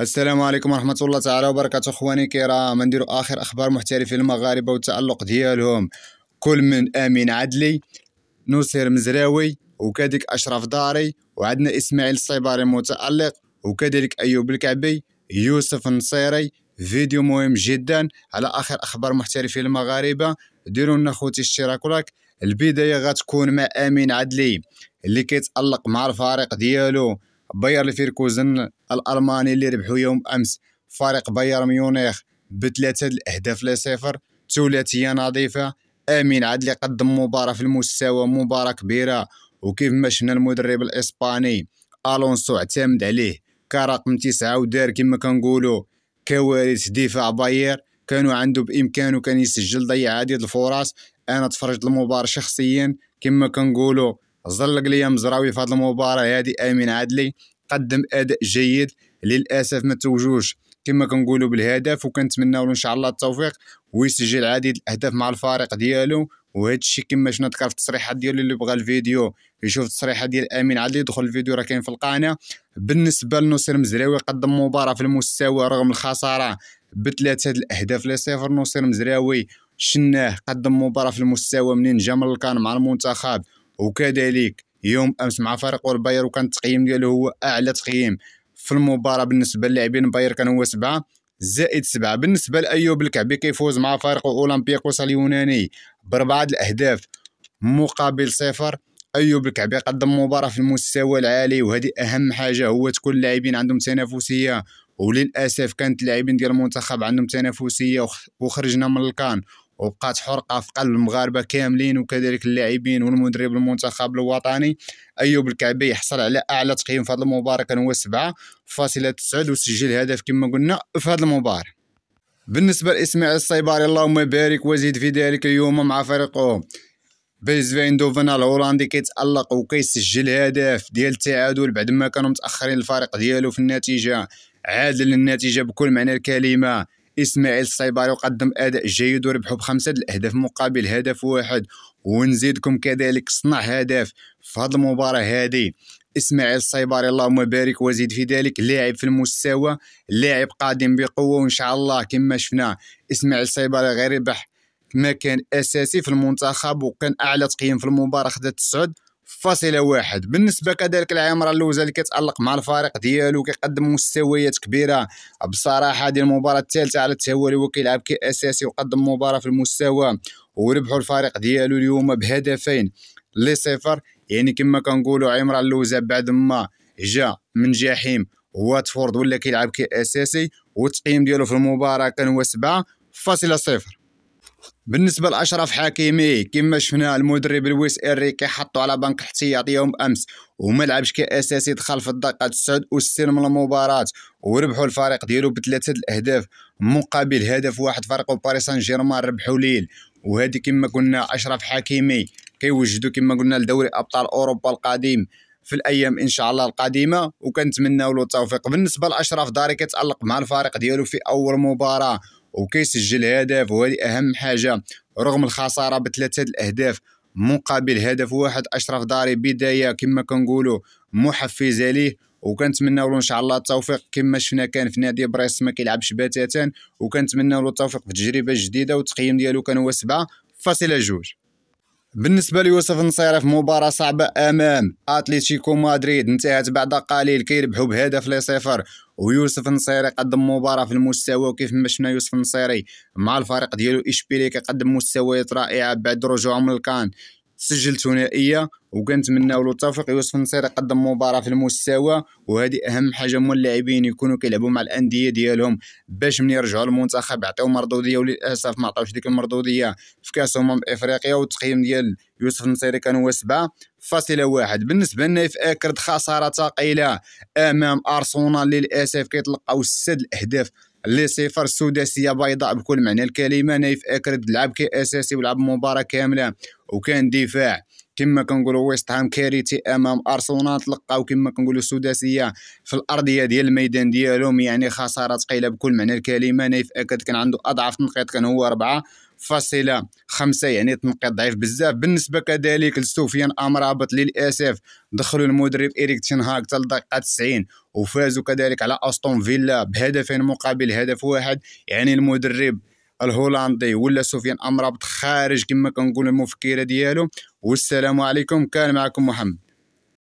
السلام عليكم ورحمة الله تعالى وبركاته اخواني الكرام نديرو اخر اخبار محترفي المغاربة والتألق ديالهم كل من امين عدلي نصير مزراوي وكذلك اشرف داري وعندنا اسماعيل الصيباري متألق وكذلك ايوب الكعبي يوسف النصيري فيديو مهم جدا على اخر اخبار محترفي المغاربه ديروا لنا خوتي اشتراك لك البدايه غتكون مع امين عدلي اللي كيتالق مع الفريق ديالو باير ليفركوزن الالماني اللي ربحوا يوم امس فريق باير ميونخ بثلاثه الاهداف لصفر ثلاثيه نظيفه امين عدلي قدم مباراه في المستوى مباراه كبيره وكيف ما شفنا المدرب الاسباني الونسو اعتمد عليه كرقم تسعه ودار كما كنقولوا كوارث دفاع باير كانوا عنده بامكانه كان يسجل ضيع عديد الفرص انا تفرجت المباراه شخصيا كما كنقولوا زلق ليا مزراوي في هذه المباراه هذه امين عدلي قدم اداء جيد للاسف ما توجوش كما كنقولوا بالهدف وكنتمناو ان شاء الله التوفيق ويسجل عديد الاهداف مع الفريق ديالو وهذا الشيء كما شفنا ذكر في التصريحات ديالو اللي بغى الفيديو يشوف التصريحه ديال امين عدلي يدخل الفيديو راه كاين في القناه بالنسبه لنصير مزراوي قدم مباراه في المستوى رغم الخساره بثلاثه الاهداف لصفر نصير مزراوي شناه قدم مباراه في المستوى منين جا من مع المنتخب وكذلك يوم امس مع فريق الباير وكان التقييم ديالو هو اعلى تقييم في المباراه بالنسبه للاعبين باير كان هو سبعه زائد سبعه بالنسبه لايوب الكعبي كيفوز مع فريق اولمبياكوس اليوناني باربعه الاهداف مقابل صفر ايوب الكعبي قدم مباراه في المستوى العالي وهذه اهم حاجه هو تكون اللاعبين عندهم تنافسيه وللاسف كانت اللاعبين ديال المنتخب عندهم تنافسيه وخرجنا من الكان وبقات حرقه في قلب المغاربه كاملين وكذلك اللاعبين والمدرب المنتخب الوطني ايوب الكعبي حصل على اعلى تقييم في هذه المباراه كان هو 7.9 وسجل هدف كما قلنا في هذه المباراه بالنسبه لاسماعيل الصيباري اللهم بارك وزيد في ذلك اليوم مع فريقه فيز فيندوفن الهولندي كيتالق وكيسجل هدف ديال التعادل بعد ما كانوا متاخرين الفريق ديالو في النتيجه عادل النتيجه بكل معنى الكلمه اسماعيل الصيباري وقدم اداء جيد وربحوا بخمسه الاهداف مقابل هدف واحد ونزيدكم كذلك صنع هدف في هذه المباراه هذه اسماعيل الصيباري اللهم بارك وزيد في ذلك لاعب في المستوى لاعب قادم بقوه وان شاء الله كما شفنا اسماعيل الصيباري غير ربح ما كان اساسي في المنتخب وكان اعلى تقييم في المباراه خدات 9 فاصلة واحد بالنسبة كذلك العمرة اللوزة اللي كتألق مع الفريق ديالو كيقدم مستويات كبيرة بصراحة هذه المباراة الثالثة على التهوى هو كيلعب كأساسي وقدم مباراة في المستوى وربحوا الفريق ديالو اليوم بهدفين لصفر يعني كما كنقولوا عمران اللوزة بعد ما جا من جحيم واتفورد ولا كيلعب كأساسي والتقييم ديالو في المباراة كان هو سبعة فاصلة صفر بالنسبة لأشرف حكيمي كما شفنا المدرب لويس إنريكي كيحطو على بنك الاحتياطي يوم أمس وما لعبش كأساسي دخل في الدقة 69 من المباراة وربحوا الفريق ديالو بثلاثة الأهداف مقابل هدف واحد فريق باريس سان جيرمان ربحوا ليل وهذه كما قلنا أشرف حكيمي كيوجدوا كما قلنا لدوري أبطال أوروبا القديم في الايام ان شاء الله القادمه وكنتمناو له التوفيق بالنسبه لاشرف داري كيتألق مع الفريق ديالو في اول مباراه وكيسجل هدف وهذه أهم حاجة رغم الخسارة بثلاثة الأهداف مقابل هدف واحد أشرف داري بداية كما كنقولوا محفزة ليه وكنتمناو له ان شاء الله التوفيق كما شفنا كان في نادي بريس ما كيلعبش بتاتا وكنتمناو له التوفيق في التجربه الجديده والتقييم ديالو كان هو 7.2 بالنسبة ليوسف نصيري في مباراة صعبة أمام أتليتيكو مدريد انتهت بعد قليل كيربحوا بهدف لصفر ويوسف نصيري قدم مباراة في المستوى وكيف ما شفنا يوسف نصيري مع الفريق ديالو إشبيلي كيقدم مستويات رائعة بعد رجوعه من الكان سجل ثنائيه وكنتمناو له التوفيق يوسف النصير يقدم مباراه في المستوى وهذه اهم حاجه هما اللاعبين يكونوا كيلعبوا مع الانديه ديالهم باش من يرجعوا للمنتخب يعطيو مردوديه وللاسف ما عطاوش ديك المردوديه في كاس امم افريقيا والتقييم ديال يوسف النصيري كان هو 7.1 بالنسبه لنا في اكرد خساره ثقيله امام ارسنال للاسف كيتلقاو سد الاهداف لي صفر السداسيه بيضاء بكل معنى الكلمه نايف اكرد لعب كاساسي ولعب مباراه كامله وكان دفاع كما كنقولوا ويست هام كارثي امام ارسنال تلقاو كما كنقولوا السداسيه في الارضيه ديال الميدان ديالهم يعني خساره ثقيله بكل معنى الكلمه نايف اكد كان عنده اضعف تنقيط كان هو أربعة فاصله خمسة يعني تنقيط ضعيف بزاف بالنسبه كذلك لسفيان امرابط للاسف دخلوا المدرب ايريك تنهاك حتى الدقيقه 90 وفازوا كذلك على استون فيلا بهدفين مقابل هدف واحد يعني المدرب الهولندي ولا سفيان امرابط خارج كما كنقولوا المفكره ديالو والسلام عليكم كان معكم محمد